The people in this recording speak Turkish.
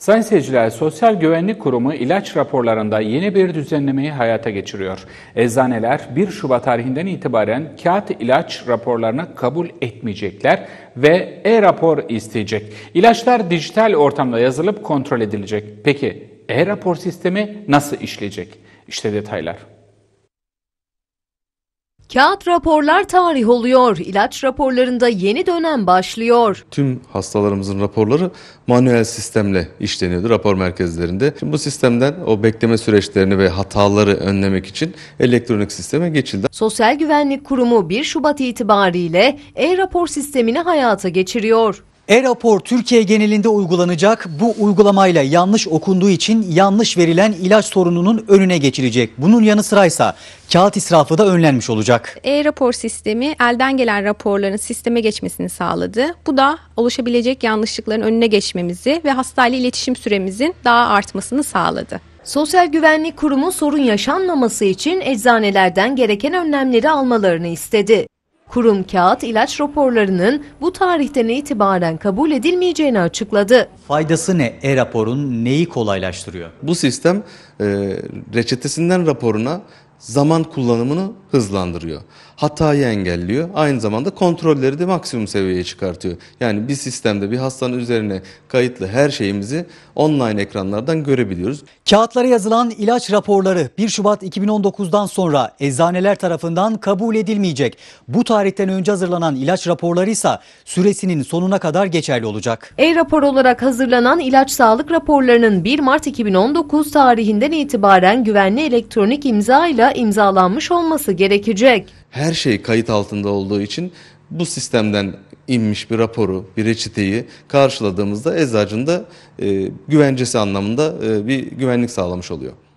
Sayın seyirciler, Sosyal Güvenlik Kurumu ilaç raporlarında yeni bir düzenlemeyi hayata geçiriyor. Eczaneler 1 Şubat tarihinden itibaren kağıt ilaç raporlarını kabul etmeyecekler ve e-rapor isteyecek. İlaçlar dijital ortamda yazılıp kontrol edilecek. Peki e-rapor sistemi nasıl işleyecek? İşte detaylar. Kağıt raporlar tarih oluyor. İlaç raporlarında yeni dönem başlıyor. Tüm hastalarımızın raporları manuel sistemle işleniyordu rapor merkezlerinde. Şimdi bu sistemden o bekleme süreçlerini ve hataları önlemek için elektronik sisteme geçildi. Sosyal Güvenlik Kurumu 1 Şubat itibariyle e-rapor sistemini hayata geçiriyor. E-rapor Türkiye genelinde uygulanacak. Bu uygulamayla yanlış okunduğu için yanlış verilen ilaç sorununun önüne geçilecek. Bunun yanı sıraysa kağıt israfı da önlenmiş olacak. E-rapor sistemi elden gelen raporların sisteme geçmesini sağladı. Bu da oluşabilecek yanlışlıkların önüne geçmemizi ve hastayla iletişim süremizin daha artmasını sağladı. Sosyal Güvenlik Kurumu sorun yaşanmaması için eczanelerden gereken önlemleri almalarını istedi. Kurum kağıt ilaç raporlarının bu tarihten itibaren kabul edilmeyeceğini açıkladı. Faydası ne e-raporun neyi kolaylaştırıyor? Bu sistem e, reçetesinden raporuna zaman kullanımını hızlandırıyor. Hatayı engelliyor. Aynı zamanda kontrolleri de maksimum seviyeye çıkartıyor. Yani bir sistemde bir hastanın üzerine kayıtlı her şeyimizi online ekranlardan görebiliyoruz. Kağıtlara yazılan ilaç raporları 1 Şubat 2019'dan sonra eczaneler tarafından kabul edilmeyecek. Bu tarihten önce hazırlanan ilaç raporları ise süresinin sonuna kadar geçerli olacak. E-rapor olarak hazırlanan ilaç sağlık raporlarının 1 Mart 2019 tarihinde tarihinden itibaren güvenli elektronik imza ile imzalanmış olması gerekecek. Her şey kayıt altında olduğu için bu sistemden inmiş bir raporu, bir reçeteyi karşıladığımızda eczacının da e, güvencesi anlamında e, bir güvenlik sağlamış oluyor.